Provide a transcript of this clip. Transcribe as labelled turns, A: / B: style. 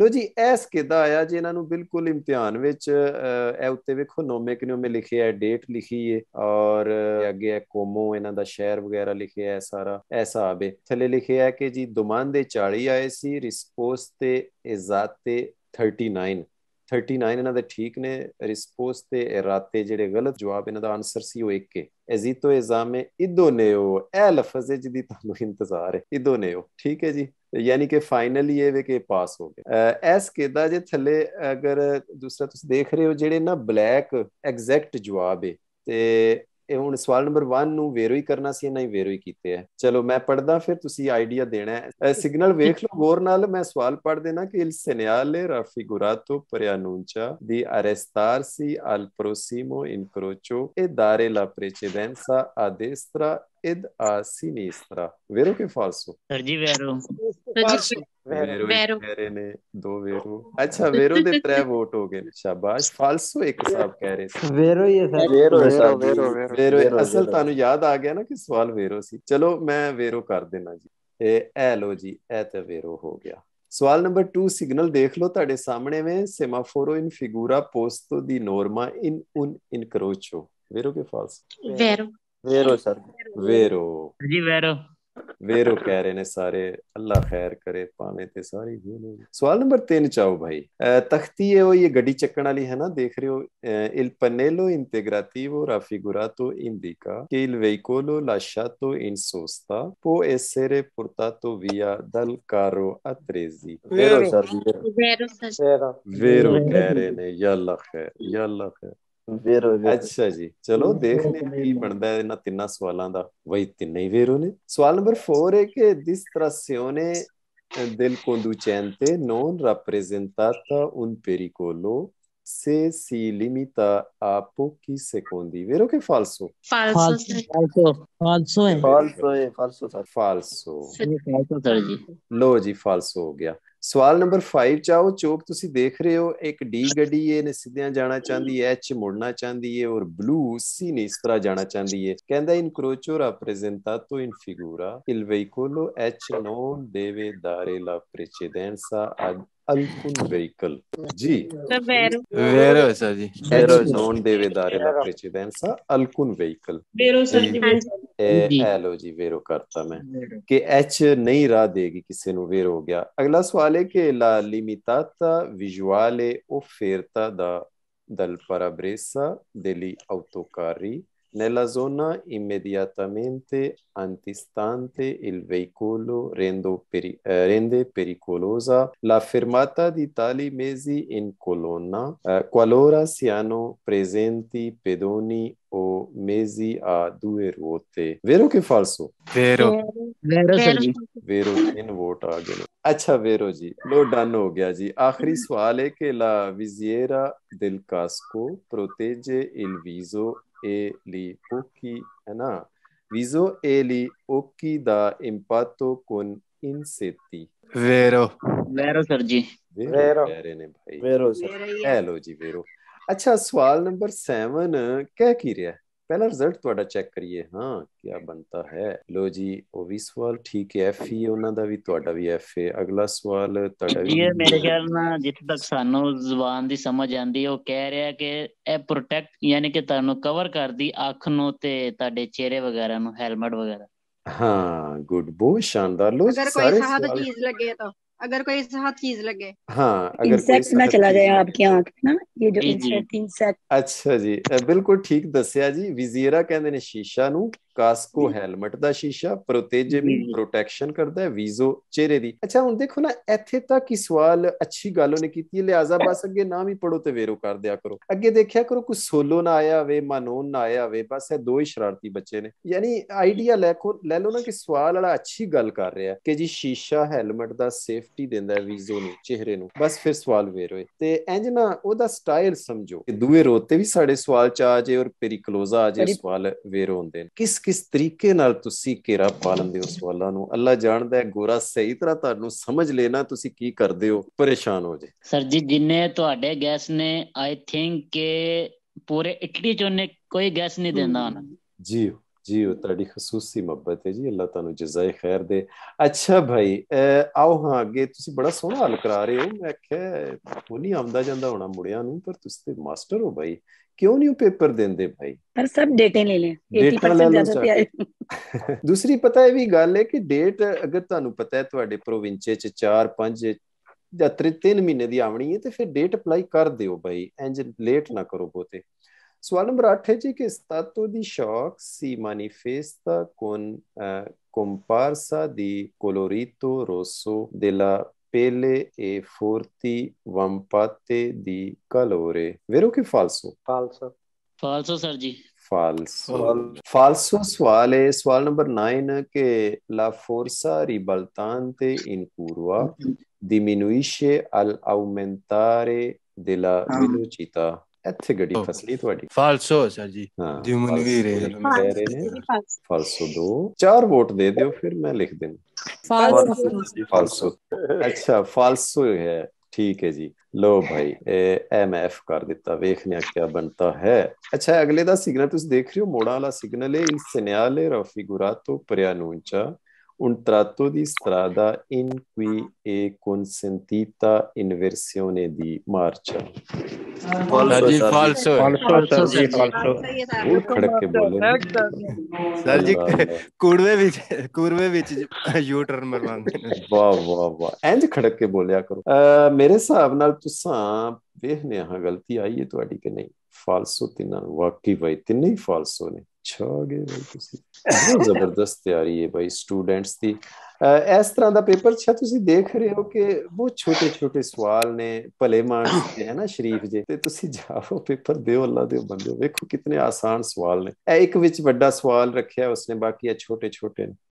A: ਲੋ G S ਕਿਦਾ ਆਇਆ ਜੀ ਇਹਨਾਂ ਨੂੰ ਬਿਲਕੁਲ ਇਮਤਿਹਾਨ ਵਿੱਚ ਇਹ ਉੱਤੇ ਵੇਖੋ ਨੋਮੇਕ ਨੇ ਲਿਖਿਆ ਹੈ ਡੇਟ ਲਿਖੀ ਹੈ ਔਰ ਅੱਗੇ ਹੈ ਕੋਮੋ ਇਹਨਾਂ ਦਾ ਸ਼ਹਿਰ ਵਗੈਰਾ ਲਿਖਿਆ ਹੈ ਸਾਰਾ ਐਸਾ ਆਵੇ ਥੱਲੇ ਲਿਖਿਆ ਹੈ ਕਿ ਜੀ ਦੁਮਾਨ ਦੇ 40 ਆਏ ਸੀ ਰਿਸਪੋਸ ਤੇ ਇਜ਼ਾਤ ਤੇ 39 39 ਇਹਨਾਂ ਦੇ ਠੀਕ ਨੇ ਰਿਸਪੋਸ ਤੇ ਇਰਾਤੇ ਜਿਹੜੇ ਗਲਤ ਜਵਾਬ ਇਹਨਾਂ ਦਾ ਆਨਸਰ ਸੀ ਉਹ ਇੱਕ ਹੈ ਐਜ਼ੀਤੋ ਇਜ਼ਾਮੇ ਇਦੋ ਨੇਓ ਇਹ ਲਫ਼ਜ਼ ਦੀ ਤੁਹਾਨੂੰ ਇੰਤਜ਼ਾਰ ਹੈ ਇਦੋ ਨੇਓ ਠੀਕ ਹੈ ਜੀ ਯਾਨੀ ਕਿ ਫਾਈਨਲੀ ਇਹ ਵੇ ਕਿ ਪਾਸ ਹੋ ਗਿਆ ਐਸ ਕਿਦਾ ਜੇ ਥੱਲੇ ਅਗਰ ਦੂਸਰਾ ਤੁਸੀਂ ਦੇਖ ਰਹੇ ਹੋ ਜਿਹੜੇ ਨਾ ਬਲੈਕ ਐਗਜ਼ੈਕਟ ਜਵਾਬ ਹੈ ਤੇ ਇਹ ਹੁਣ ਸਵਾਲ ਨੰਬਰ 1 ਨੂੰ ਵੇਰੋ ਹੀ ਕਰਨਾ ਸੀ ਨਹੀਂ ਹੀ ਵੇਰੋ ਹੀ ਕੀਤੇ ਆ ਚਲੋ ਮੈਂ ਪੜਦਾ ਫਿਰ ਤੁਸੀਂ ਆਈਡੀਆ ਦੇਣਾ ਹੈ ਸਿਗਨਲ ਵੇਖ ਲਓ ਗੌਰ ਨਾਲ ਮੈਂ ਸਵਾਲ ਪੜ ਦੇਣਾ ਕਿ ਇਲ ਸੈਨਿਆਲੇ ਰਾਫਿਗੁਰਾਤੋ ਪਰਿਆਨੂੰਚਾ ਦੀ ਅਰੈਸਟਾਰ ਸੀ ਅਲ ਪ੍ਰੋਸੀਮੋ ਕਰੋਚੋ ਇਹ ਦਾਰੇ ਲਾ ਪ੍ਰੈਚੇਡੈਂਸਾ ਆਦੇਸਤਰਾ ਇਦ ਆ ਸਿਨੀਸਤਰਾ ਵੇਰੋ ਕਿ ਫਾਲਸੋ ਸਰ ਜੀ ਵੇਰੋ ਸਰ ਜੀ ਵੈਰੋ ਵੈਰੋ ਨੇ ਦੋ ਵੇਰੋ ਅੱਛਾ ਵੇਰੋ ਦੇ ਤਰੇ ਵੋਟ ਹੋ ਗਏ ਨੇ ਸ਼ਾਬਾਸ਼ ਫਾਲਸੋ ਇੱਕ ਸਾਹਿਬ ਕਹਿ ਰਹੇ ਸੀ ਵੇਰੋ ਹੀ ਹੈ ਸਰ ਵੇਰੋ ਹੈ ਵੇਰੋ ਵੇਰੋ ਅਸਲ ਤੁਹਾਨੂੰ ਯਾਦ ਆ ਗਿਆ ਨਾ ਕਿ ਸਵਾਲ ਵੇਰੋ ਸੀ ਚਲੋ ਮੈਂ ਵੇਰੋ ਕਰ ਦੇਣਾ ਜੀ ਇਹ ਐ ਲੋ ਜੀ ਐ ਤੇ ਵੇਰੋ ਹੋ ਗਿਆ ਸਵਾਲ ਨੰਬਰ 2 ਸਿਗਨਲ ਦੇਖ ਲਓ ਤੁਹਾਡੇ ਸਾਹਮਣੇ ਵੇ ਸੈਮਾਫੋਰੋ ਇਨ ਫਿਗੂਰਾ ਪੋਸਟੋ ਦੀ ਨੋਰਮਾ ਇਨ ਉਨ ਇਨਕਰੋਚੋ ਵੇਰੋ ਕੇ ਫਾਲਸ ਵੇਰੋ ਵੇਰੋ ਸਰ ਵੇਰੋ ਜੀ ਵੇਰੋ ਵੇਰੋ ਕਹਿ ਰਹੇ ਨੇ ਸਾਰੇ ਅੱਲਾ ਖੈਰ ਕਰੇ ਪਾਣੇ ਤੇ ਸਾਰੀ ਜੂਨ ਸਵਾਲ ਨੰਬਰ 3 ਚਾਓ ਭਾਈ ਤਖਤੀ ਇਹ ਉਹ ਇਹ ਗੱਡੀ ਚੱਕਣ ਵਾਲੀ ਹੈ ਨਾ ਦੇਖ ਰਹੇ ਹੋ ਇਲ ਪਨੇਲੋ ਇੰਟੀਗ੍ਰੇਟਿਵੋ ਰਾਫਿਗੁਰਾਟੋ ਇੰਡੀਕਾ ਕਿ ਇਲ ਵੇਹੀਕੋਲੋ ਲਾਸ਼ਾਟੋ ਇਨਸੋਸਤਾ ਪੋ ਐਸੇਰੇ ਪੁਰਤਾਟੋ ਵਿਆ ਦਲ ਕਾਰੋ ਅਤਰੇਜ਼ੀ ਵੇਰੋ ਸਰ ਵੇਰੋ ਸਰ ਵੇਰੋ ਕਹਿ ਰਹੇ ਨੇ ਯਾ ਅੱਲਾ ਖੈਰ ਯਾ ਅੱਲਾ ਖੈਰ ਵੇਰੋ ਵੇਰੋ ਅੱਛਾ ਜੀ ਚਲੋ ਦੇਖਦੇ ਹਾਂ ਕੀ ਬਣਦਾ ਹੈ ਇਹਨਾਂ ਤਿੰਨਾਂ ਸਵਾਲਾਂ ਦਾ ਵਈ ਤਿੰਨੇ ਹੀ ਵੇਰੋ ਨੇ ਸਵਾਲ ਨੰਬਰ 4 ਹੈ ਕਿ this trazione del conducente non rappresentata un pericolo se si limita a pochi secondi, vero che è falso?
B: Falso,
A: falso, falso, è. falso, è, falso, falso, falso, falso, लो जी फाल्स हो गया ਸਵਾਲ ਨੰਬਰ 5 ਚਾਹੋ ਚੋਕ ਤੁਸੀਂ ਦੇਖ ਰਹੇ ਹੋ ਇੱਕ ਡੀ ਗੱਡੀ ਏ ਨੇ ਸਿੱਧਿਆਂ ਜਾਣਾ ਚਾਹੁੰਦੀ ਏ ਐਚ ਮੁੜਨਾ ਚਾਹੁੰਦੀ ਏ ਔਰ ਬਲੂ ਸੀ ਨੇ ਇਸ ਤਰ੍ਹਾਂ ਜਾਣਾ ਚਾਹੁੰਦੀ ਏ ਕਹਿੰਦਾ ਇਨ ਇਨਕਰੋਚੋ ਰਾਪ੍ਰੈਜ਼ੈਂਟਾਟੋ ਇਨ ਫਿਗੂਰਾ ਇਲ ਵੇਹੀਕੋਲੋ ਐਚ ਨੋਨ ਦੇਵੇ ਦਾਰੇ ਲਾ ਪ੍ਰੈਸੀਡੈਂਸਾ ਅਡ ਅਲਕੁਨ ਵੇਹੀਕਲ ਜੀ ਵੇਰੋ ਵੈਰੋ ਵੈਰੋ ਸਰ ਜੀ ਵੈਰੋ ਨੋਨ ਦੇਵੇ ਦਾਰੇ ਲਾ ਪ੍ਰੈਸੀਡੈਂਸਾ ਅਲਕੁਨ ਵੇਹੀਕਲ ਵੇਰੋ ਸਰ ਜੀ ਹਾਂਜੀ ਇਹ ਲੋ ਜੀ ਵੇਰੋ ਕਰਤਾ ਮੈਂ ਕਿ ਐਚ ਨਹੀਂ ਰਾ ਦੇਗੀ ਕਿਸੇ ਨੂੰ ਵੇਰ ਹੋ ਗਿਆ ਅਗਲਾ ਸਵਾਲ ਹੈ ਕਿ ਲਾ ਲਿਮਿਟਾਤਾ ਵਿਜੁਅਲੇ ਉਹ ਫੇਰਤਾ ਦਾ ਦਲ ਦੇ ਦੇਲੀ ਔਤੋਕਾਰੀ nella zona immediatamente antistante il veicolo peri- eh, rende pericolosa la fermata di tali mesi in colonna eh, qualora siano presenti pedoni o mesi a due ruote. Vero che falso? Vero. Vero, vero, vero तीन vote आ गए अच्छा वेरो जी लो done हो गया जी आखिरी सवाल है del casco protegge il viso eli oki ana. Wieso eli oki da empato con inseti? Vero. Vero sir Vero. Vero ਨੇ ਭਾਈ. Vero Sergi é logo Vero. ਅੱਛਾ ਸਵਾਲ ਨੰਬਰ 7 que é que iria ਪਹਿਲਾ ਰਿਜ਼ਲਟ ਤੁਹਾਡਾ ਚੈੱਕ ਕਰੀਏ ਹਾਂ ਕੀ ਬਣਦਾ ਹੈ ਲੋ ਜੀ ਉਹ ਵੀ ਸਵਾਲ ਠੀਕ ਹੈ ਐਫ ਈ ਉਹਨਾਂ ਦਾ ਵੀ ਤੁਹਾਡਾ ਵੀ ਐਫ ਏ ਅਗਲਾ ਸਵਾਲ ਤੁਹਾਡਾ ਵੀ ਇਹ ਮੇਰੇ ਖਿਆਲ ਨਾਲ ਜਿੱਥੇ ਤੱਕ ਸਾਨੂੰ ਜ਼ੁਬਾਨ ਦੀ ਸਮਝ ਆਂਦੀ ਉਹ ਕਹਿ ਰਿਹਾ ਕਿ ਇਹ ਪ੍ਰੋਟੈਕਟ ਯਾਨੀ ਕਿ ਤੁਹਾਨੂੰ ਕਵਰ ਕਰਦੀ ਅੱਖ ਨੂੰ ਤੇ ਤੁਹਾਡੇ ਚਿਹਰੇ ਵਗੈਰਾ ਨੂੰ ਹੈਲਮਟ ਵਗੈਰਾ ਹਾਂ ਗੁੱਡ ਬੋ ਸ਼ਾਨਦਾਰ ਲੋ ਸਾਰੇ ਅਗਰ ਕੋਈ ਸਾਹਦ ਚੀਜ਼ ਲੱਗੇ ਤਾਂ अगर कोई साथ चीज लगे हाँ अगर इंसेक्ट ना चला जाए आपकी ਆਂਖ ਨਾ ਇਹ ਜੋ ਇੰਸੈਕਟ ਇੰਸੈਕਟ ਅੱਛਾ ਜੀ ਬਿਲਕੁਲ ਠੀਕ ਦੱਸਿਆ ਜੀ ਵਿਜ਼ੀਰਾ ਕਹਿੰਦੇ ਨੇ ਸ਼ੀਸ਼ਾ ਨੂੰ ਕਾਸਕੋ ਹੈਲਮਟ ਦਾ ਸ਼ੀਸ਼ਾ ਪ੍ਰੋਟੇਜੇ ਵੀ ਪ੍ਰੋਟੈਕਸ਼ਨ ਕਰਦਾ ਹੈ ਵੀਜ਼ੋ ਚਿਹਰੇ ਦੀ ਅੱਛਾ ਹੁਣ ਦੇਖੋ ਨਾ ਇੱਥੇ ਤੱਕ ਹੀ ਸਵਾਲ ਅੱਛੀ ਗੱਲ ਉਹਨੇ ਕੀਤੀ ਹੈ ਲਿਆਜ਼ਾ ਬਸ ਅੱਗੇ ਨਾ ਵੀ ਪੜੋ ਤੇ ਵੇਰੋ ਕਰ ਦਿਆ ਕਰੋ ਅੱਗੇ ਦੇਖਿਆ ਕਰੋ ਕੋਈ ਸੋਲੋ ਨਾ ਆਇਆ ਹੋਵੇ ਮਾਨੋਨ ਨਾ ਆਇਆ ਹੋਵੇ ਬਸ ਇਹ ਦੋ ਹੀ ਸ਼ਰਾਰਤੀ ਬੱਚੇ ਨੇ ਯਾਨੀ ਆਈਡੀਆ ਲੈ ਕੋ ਲੈ ਲਓ ਨਾ ਕਿ ਸਵਾਲ ਵਾਲਾ ਅੱਛੀ ਗੱਲ ਕਰ ਰਿਹਾ ਕਿ ਜੀ ਸ਼ੀਸ਼ਾ ਹੈਲਮਟ ਦਾ ਸੇਫ ਸੇਫਟੀ ਦਿੰਦਾ ਹੈ ਵੀਜ਼ੋ ਨੂੰ ਚਿਹਰੇ ਨੂੰ ਬਸ ਫਿਰ ਸਵਾਲ ਵੇਰ ਹੋਏ ਤੇ ਇੰਜ ਨਾ ਉਹਦਾ ਸਟਾਈਲ ਸਮਝੋ ਕਿ ਦੂਏ ਰੋਤੇ ਤੇ ਵੀ ਸਾਡੇ ਸਵਾਲ ਚ ਆ ਜੇ ਔਰ ਪੈਰੀਕਲੋਜ਼ਾ ਆ ਜੇ ਸਵਾਲ ਵੇਰ ਹੁੰਦੇ ਨੇ ਕਿਸ ਕਿਸ ਤਰੀਕੇ ਨਾਲ ਤੁਸੀਂ ਘੇਰਾ ਪਾ ਦੇ ਉਸ ਸਵਾਲਾਂ ਨੂੰ ਅੱਲਾ ਜਾਣਦਾ ਹੈ ਗੋਰਾ ਸਹੀ ਤਰ੍ਹਾਂ ਤੁਹਾਨੂੰ ਸਮਝ ਲੈਣਾ ਤੁਸੀਂ ਕੀ ਕਰਦੇ ਹੋ ਪਰੇਸ਼ਾਨ ਹੋ ਜੇ ਸਰ ਜੀ ਜਿੰਨੇ ਤੁਹਾਡੇ ਗੈਸ ਨੇ ਆਈ ਥਿੰਕ ਕਿ ਪੂਰੇ ਇਟਲੀ ਚੋਂ ਨੇ ਕੋਈ ਗੈਸ ਨਹੀਂ ਦਿੰਦਾ ਹਨ ਜੀ ਜੀ ਉਹ ਤੁਹਾਡੀ ਖਸੂਸੀ ਮੁਹੱਬਤ ਹੈ ਜੀ ਅੱਲਾਹ ਤੁਹਾਨੂੰ ਜਜ਼ਾਏ ਖੈਰ ਦੇ ਅੱਛਾ ਭਾਈ ਆਓ ਹਾਂ ਅੱਗੇ ਤੁਸੀਂ ਬੜਾ ਸੋਹਣਾ ਹੱਲ ਕਰਾ ਰਹੇ ਹੋ ਮੈਂ ਕਿਹਾ ਉਹ ਨਹੀਂ ਆਉਂਦਾ ਜਾਂਦਾ ਹੋਣਾ ਮੁੜਿਆਂ ਨੂੰ ਪਰ ਤੁਸੀਂ ਤੇ ਮਾਸਟਰ ਹੋ ਭਾਈ ਕਿਉਂ ਨਹੀਂ ਪੇਪਰ ਦਿੰਦੇ ਭਾਈ ਪਰ ਸਭ ਡੇਟੇ ਲੈ ਲੈ 80% ਜ਼ਿਆਦਾ ਆਏ ਦੂਸਰੀ ਪਤਾ ਇਹ ਵੀ ਗੱਲ ਹੈ ਕਿ ਡੇਟ ਅਗਰ ਤੁਹਾਨੂੰ ਪਤਾ ਹੈ ਤੁਹਾਡੇ ਪ੍ਰੋਵਿੰਸੇ ਚ 4 5 ਜਾਂ 3 ਮਹੀਨੇ ਦੀ ਆਵਣੀ ਹੈ ਤੇ ਫਿਰ ਡੇਟ ਅਪਲਾਈ ਕਰ ਦਿਓ ਭਾਈ ਇੰਜ ਲੇਟ ਨਾ ਕਰੋ ਬੋਤੇ Soal numero 8 è che que estado de choque se manifesta com uh, eh, comparsa di colorito rosso della pelle e forti vampate di calore. Vero che falso? Falso. Falso, Sergi. Falso. Falso suale, è sual number 9 che la forza ribaltante in curva mm-hmm. diminuisce all'aumentare della ah. velocità. ਇੱਥੇ ਗੱਡੀ ਫਸਲੀ ਤੁਹਾਡੀ ਫਾਲਸੋ sir ਜੀ ਦਿਮਨ ਵੀ ਰਹੇ ਨੇ ਫਾਲਸੋ ਦੋ ਚਾਰ vote ਦੇ ਦਿਓ ਫਿਰ ਮੈਂ ਲਿਖ ਦਿੰਦਾ ਫਾਲਸੋ ਫਾਲਸੋ ਅੱਛਾ ਫਾਲਸੋ ਹੈ ਠੀਕ ਹੈ ਜੀ ਲੋ ਭਾਈ ਇਹ ਮੈਂ ਐਫ ਕਰ ਦਿੱਤਾ ਵੇਖਨੇ ਆ ਕੀ ਬਣਦਾ ਹੈ ਅੱਛਾ ਅਗਲੇ ਦਾ ਸਿਗਨਲ ਤੁਸੀਂ ਦੇਖ ਰਹੇ ਹੋ ਮੋੜਾ ਵਾਲਾ ਸਿਗਨਲ ਹੈ ਇਸ ਸਿਨਿਆਲੇ ਰਫੀ ਗੁਰਾਤੋ ਪਰਿਆਨੂੰਚਾ Un tratto di strada in cui è consentita inversione di marcia. Sir ji ਫਾਲਸੋ ਫਾਲਸੋ ਸਰ ਜੀ ਫਾਲਸੋ ਉਹ ਖੜਕ ਕੇ ਬੋਲੇ ਸਰ ਜੀ ਕੁੜਵੇ ਵਿੱਚ ਕੁੜਵੇ ਵਿੱਚ ਯੂ ਟਰਨ ਮਰਵਾਉਂਦੇ ਨੇ ਵਾਹ ਵਾਹ ਵਾਹ ਇੰਜ ਖੜਕ ਕੇ ਬੋਲਿਆ ਕਰੋ ਮੇਰੇ ਹਿਸਾਬ ਨਾਲ ਤੁਸੀਂ ਵੇਖਨੇ ਹਾਂ ਗਲਤੀ ਆਈ ਹੈ ਤੁਹਾਡੀ ਕਿ ਨਹੀਂ ਫਾਲਸੋ ਤਿੰਨਾਂ ਵਾਕਈ ਵਈ ਤਿੰਨੇ ਹੀ ਫਾਲਸੋ ਨੇ ਅੱਛਾ ਗਏ ਬਈ ਤੁਸੀਂ ਬਹੁਤ ਜ਼ਬਰਦਸਤ ਤਿਆਰੀ ਹੈ ਭਾਈ ਸਟੂਡੈਂਟਸ ਦੀ ਇਸ ਤਰ੍ਹਾਂ ਦਾ ਪੇਪਰ ਛਾ ਤੁਸੀਂ ਦੇਖ ਰਹੇ ਹੋ ਕਿ ਬਹੁਤ ਛੋਟੇ ਛੋਟੇ ਸਵਾਲ ਨੇ ਭਲੇ ਮਾਨਸ ਦੇ ਹੈ ਨਾ ਸ਼ਰੀਫ ਜੇ ਤੇ ਤੁਸੀਂ ਜਾਓ ਪੇਪਰ ਦਿਓ ਅੱਲਾ ਦੇ ਬੰਦੇ ਵੇਖੋ ਕਿੰਨੇ ਆਸਾਨ ਸਵਾਲ ਨੇ ਇਹ ਇੱਕ ਵਿੱਚ ਵੱਡਾ ਸਵਾਲ ਰੱਖਿਆ ਉਸਨੇ ਬਾਕੀ ਇਹ ਛੋਟੇ ਛੋਟੇ ਨੇ